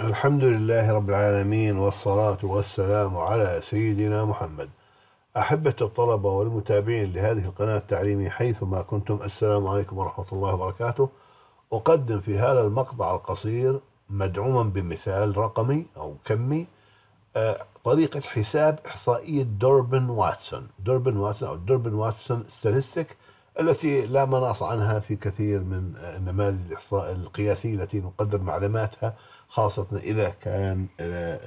الحمد لله رب العالمين والصلاة والسلام على سيدنا محمد أحبة الطلبة والمتابعين لهذه القناة التعليمية حيثما كنتم السلام عليكم ورحمة الله وبركاته أقدم في هذا المقطع القصير مدعوما بمثال رقمي أو كمي آه، طريقة حساب إحصائية دوربن واتسون دوربن واتسون أو دوربن واتسون ستاتستيك التي لا مناص عنها في كثير من آه، النماذج الإحصاء القياسية التي نقدر معلوماتها خاصة إذا كان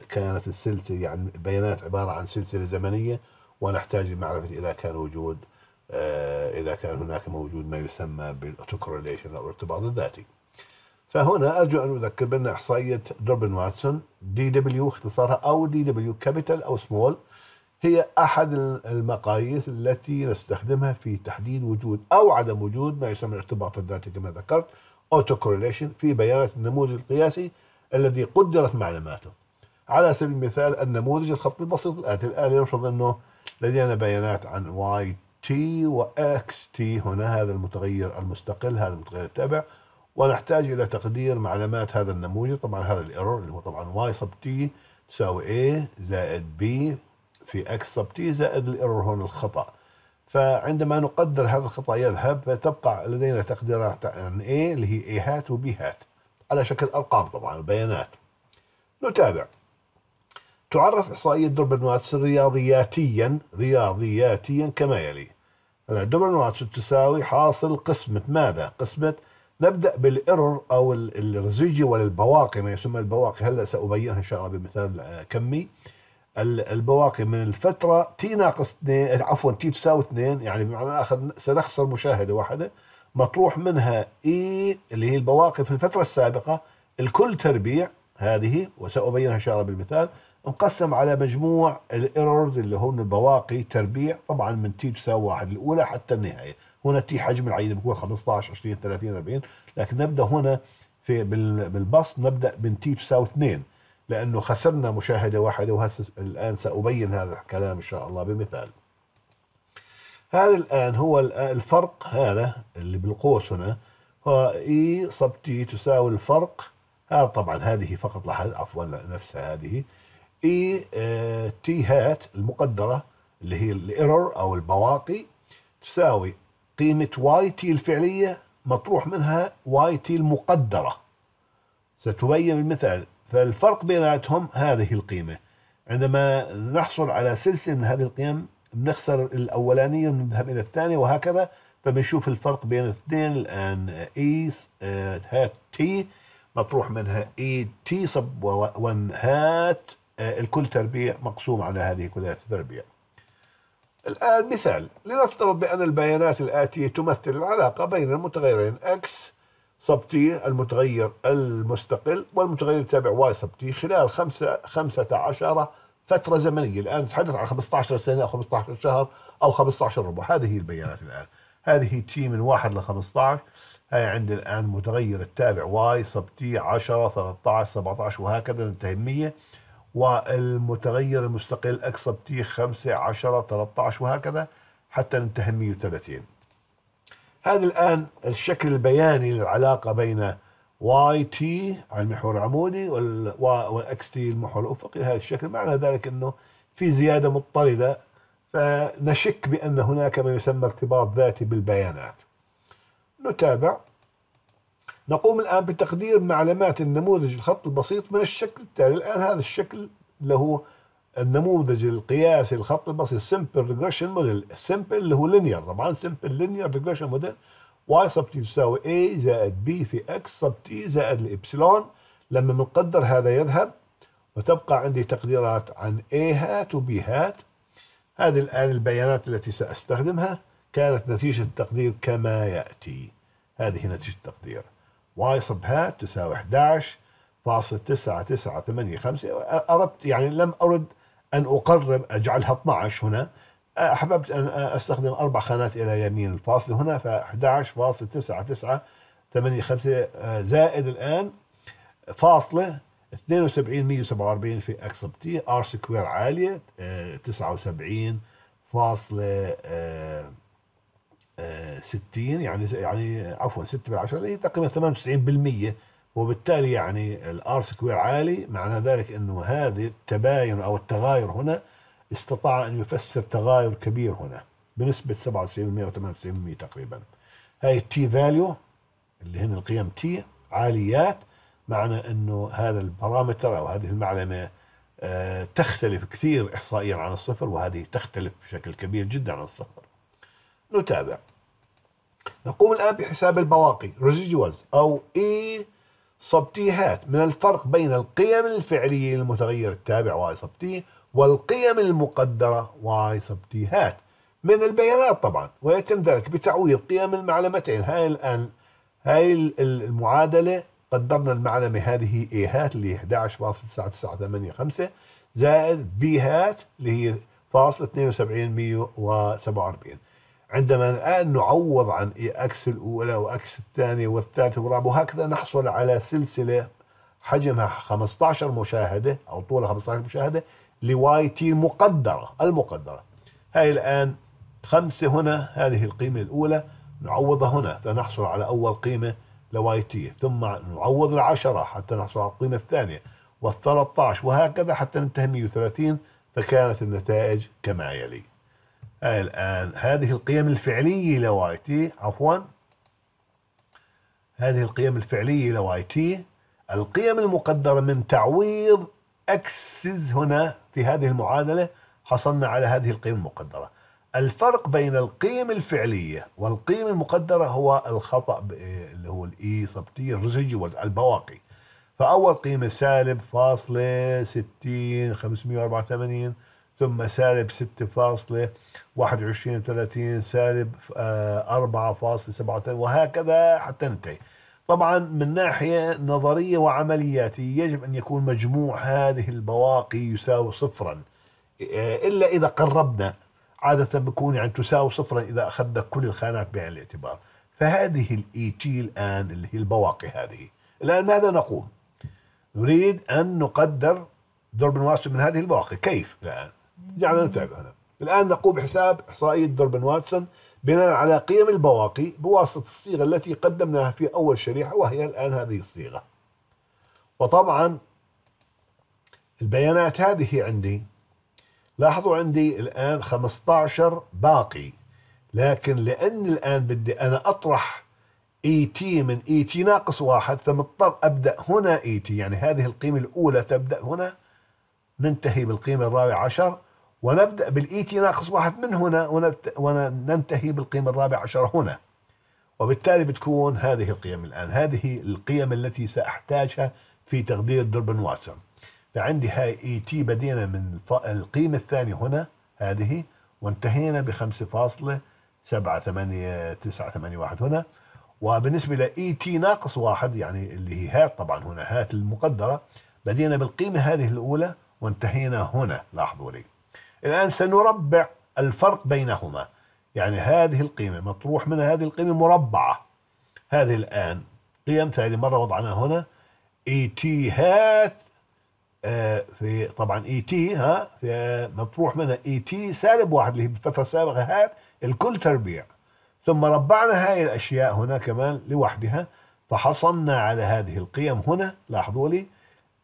كانت السلسلة يعني بيانات عبارة عن سلسلة زمنية ونحتاج لمعرفة إذا كان وجود آه، إذا كان هناك موجود ما يسمى بالأوتوكوريليشن أو الارتباط الذاتي فهنا أرجو أن أذكر بأن إحصائية دوربن واتسون دي دبليو اختصارها أو دي دبليو كابيتال أو سمول هي أحد المقاييس التي نستخدمها في تحديد وجود أو عدم وجود ما يسمى الارتباط الذاتي كما ذكرت اوتو كورليشن في بيانات النموذج القياسي الذي قدرت معلوماته على سبيل المثال النموذج الخط البسيط الآتي الآن يفرض أنه لدينا بيانات عن y t و x t هنا هذا المتغير المستقل هذا المتغير التابع ونحتاج إلى تقدير معلومات هذا النموذج طبعا هذا الإيرور اللي هو طبعا y sub t تساوي a زائد b في x sub t زائد الإيرور هون الخطأ فعندما نقدر هذا الخطأ يذهب فتبقى لدينا تقديرات عن a اللي هي a هات و b هات على شكل أرقام طبعا وبيانات نتابع تعرف إحصائية دوربن واتس رياضياتيا رياضياتيا كما يلي هلا دوربن واتس تساوي حاصل قسمة ماذا؟ قسمة نبدأ بالايرور أو الرزيجوال البواقي ما يسمى البواقي هلا سأبينها إن شاء الله بمثال آه، كمي البواقي من الفترة تي ناقص 2 عفوا تي تساوي 2 يعني بمعنى آخر سنخسر مشاهدة واحدة مطروح منها اي اللي هي البواقي في الفتره السابقه الكل تربيع هذه وسأبينها إن شاء الله بالمثال مقسم على مجموع الايرورز اللي هم البواقي تربيع طبعا من تي تساوي واحد الاولى حتى النهايه هنا تي حجم العينه بيكون 15 20 30 40 لكن نبدا هنا في بالبسط نبدا من تي تساوي 2 لانه خسرنا مشاهده واحده وهسه الان سابين هذا الكلام ان شاء الله بمثال هذا الآن هو الفرق هذا اللي بالقوس هنا هو إي صب تي تساوي الفرق هذا طبعا هذه فقط لحد عفوا نفسها هذه إي تي هات المقدرة اللي هي الايرور أو البواقي تساوي قيمة واي تي الفعلية مطروح منها واي تي المقدرة ستبين بالمثال فالفرق بيناتهم هذه القيمة عندما نحصل على سلسلة من هذه القيم بنخسر الأولانية بنذهب إلى الثانية وهكذا فبنشوف الفرق بين الاثنين الآن إي هات تي مطروح منها إي تي صب وان هات الكل تربيع مقسوم على هذه كلها تربيع الآن مثال لنفترض بأن البيانات الآتية تمثل العلاقة بين المتغيرين اكس صب تي المتغير المستقل والمتغير التابع واي صب تي خلال خمسة خمسة عشرة فتره زمنيه الان نتحدث عن 15 سنه او 15 شهر او 15 ربع هذه هي البيانات الان هذه تي من 1 ل 15 هاي عند الان متغير التابع واي سب تي 10 13 17 وهكذا ننتهي 100 والمتغير المستقل اكس سب تي 5 10 13 وهكذا حتى ننتهي 130 هذا الان الشكل البياني للعلاقه بين واي تي على المحور العمودي والاكس تي المحور الافقي بهذا الشكل معنى ذلك انه في زياده مضطرده فنشك بان هناك ما يسمى ارتباط ذاتي بالبيانات نتابع نقوم الان بتقدير معلومات النموذج الخط البسيط من الشكل التالي الان هذا الشكل اللي هو النموذج القياسي الخط البسيط simple regression model simple اللي هو linear طبعا simple linear regression model واي سب تي تساوي اي زائد بي في اكس سب تي زائد الإبسلون لما بنقدر هذا يذهب وتبقى عندي تقديرات عن اي هات وبي هات هذه الآن البيانات التي سأستخدمها كانت نتيجة التقدير كما يأتي هذه نتيجة التقدير واي سب هات تساوي 11 فاصل أردت يعني لم أرد أن أقرب أجعلها 12 هنا أحببت أن أستخدم أربع خانات إلى يمين الفاصل هنا ف11.9985 آه، زائد الآن فاصلة 72147 في t ار سكوير عالية 79 آه، فاصلة 60 آه، يعني يعني عفوا 6 بالعشرة اللي هي تقريبا 98% وبالتالي يعني الار سكوير عالي معنى ذلك انه هذه التباين او التغاير هنا استطاع أن يفسر تغاير كبير هنا بنسبة 97% و98% تقريبا هاي التي فاليو اللي هن القيم تي عاليات معنى أنه هذا البارامتر أو هذه المعلمة آه، تختلف كثير إحصائيا عن الصفر وهذه تختلف بشكل كبير جدا عن الصفر نتابع نقوم الآن بحساب البواقي residuals أو إي سب تي هات من الفرق بين القيم الفعلية للمتغير التابع واي سب تي والقيم المقدرة hat من البيانات طبعا ويتم ذلك بتعويض قيم المعلمتين هاي الآن هاي المعادلة قدرنا المعلمة هذه A هات اللي 11.9985 زائد B هات اللي هي فاصل 72.147 عندما الآن نعوض عن إكس الأولى وإكس الثانية والثالثة والرابعة وهكذا نحصل على سلسلة حجمها 15 مشاهدة أو طولها 15 مشاهدة لواي تي مقدرة المقدرة هاي الآن خمسة هنا هذه القيمة الأولى نعوضها هنا فنحصل على أول قيمة لواي تي ثم نعوض العشرة حتى نحصل على القيمة والثلاثة وال13 وهكذا حتى ننتهي 130 فكانت النتائج كما يلي هاي الآن هذه القيم الفعلية لواي تي عفوا هذه القيم الفعلية لواي تي القيم المقدرة من تعويض اكسز هنا في هذه المعادله حصلنا على هذه القيم المقدره الفرق بين القيم الفعليه والقيم المقدره هو الخطا اللي هو الاي ثبتيه e الريزيدوال البواقي فاول قيمه سالب فاصله 60 584 ثم سالب 6 فاصلة 21 30 سالب 4 آه، فاصلة 7 وهكذا حتى ننتهي طبعا من ناحية نظرية وعملياتية يجب أن يكون مجموع هذه البواقي يساوي صفرا إيه، إلا إذا قربنا عادة بكون يعني تساوي صفرا إذا أخذنا كل الخانات بعين الاعتبار فهذه الإي تي الآن اللي هي البواقي هذه الآن ماذا نقول؟ نريد أن نقدر درب واتس من هذه البواقي كيف الآن؟ يعني جعلنا نتابع هنا الآن نقوم بحساب إحصائية دربن واتسون بناء على قيم البواقي بواسطة الصيغة التي قدمناها في أول شريحة وهي الآن هذه الصيغة وطبعا البيانات هذه عندي لاحظوا عندي الآن 15 باقي لكن لأن الآن بدي أنا أطرح اي e تي من اي e تي ناقص واحد فمضطر أبدأ هنا اي e تي يعني هذه القيمة الأولى تبدأ هنا ننتهي بالقيمة الرابعة عشر ونبدأ بالإي تي ناقص واحد من هنا وننتهي بالقيمة الرابعة عشر هنا وبالتالي بتكون هذه القيم الآن هذه القيم التي سأحتاجها في تقدير دربن واتسون فعندي هاي اي تي بدينا من القيمة الثانية هنا هذه وانتهينا بخمسة فاصلة سبعة ثمانية تسعة ثمانية واحد هنا وبالنسبة لإي تي ناقص واحد يعني اللي هي هات طبعا هنا هات المقدرة بدينا بالقيمة هذه الأولى وانتهينا هنا لاحظوا لي الآن سنربع الفرق بينهما يعني هذه القيمة مطروح منها هذه القيمة مربعة هذه الآن قيم ثاني مرة وضعناها هنا اي e تي هات آه، في طبعا اي e تي ها في مطروح منها اي e تي سالب واحد اللي هي بالفترة السابقة هات الكل تربيع ثم ربعنا هاي الأشياء هنا كمان لوحدها فحصلنا على هذه القيم هنا لاحظوا لي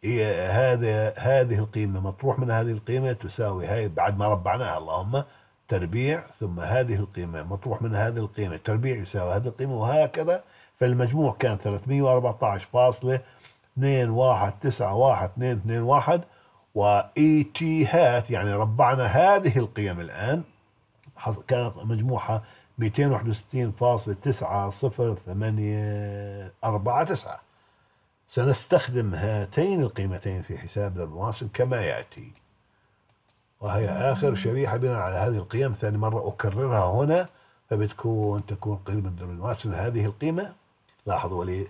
هي هذا هذه القيمة مطروح من هذه القيمة تساوي هاي بعد ما ربعناها اللهم تربيع ثم هذه القيمة مطروح من هذه القيمة تربيع يساوي هذه القيمة وهكذا فالمجموع كان 314.219121 وإي تي هات يعني ربعنا هذه القيم الآن كانت مجموعها تسعة سنستخدم هاتين القيمتين في حساب المواصل كما يأتي وهي آخر شريحة بناء على هذه القيم ثاني مرة أكررها هنا فبتكون تكون قيمة المواصل هذه القيمة لاحظوا لي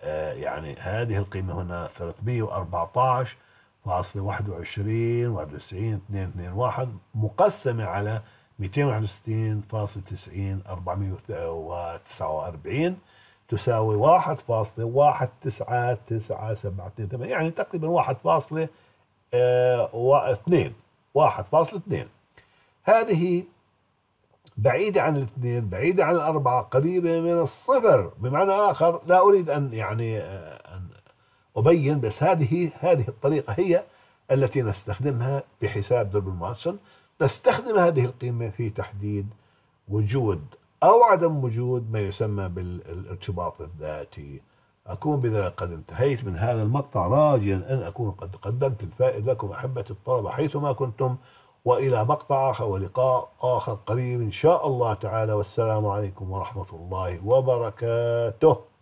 آه يعني هذه القيمة هنا 314 فاصل 21 91 221 مقسمة على 261 90 449 تساوي واحد فاصلة واحد تسعة تسعة سبعة ثمانية يعني تقريبا واحد فاصلة آه، واحد فاصلة اثنين هذه بعيدة عن الاثنين بعيدة عن الأربعة قريبة من الصفر بمعنى آخر لا أريد أن يعني آه، أن أبين بس هذه هذه الطريقة هي التي نستخدمها بحساب درب المعسل نستخدم هذه القيمة في تحديد وجود أو عدم وجود ما يسمى بالارتباط الذاتي أكون بذا قد انتهيت من هذا المقطع راجيا أن أكون قد قدمت الفائد لكم أحبة الطلبة حيثما كنتم وإلى مقطع آخر ولقاء آخر قريب إن شاء الله تعالى والسلام عليكم ورحمة الله وبركاته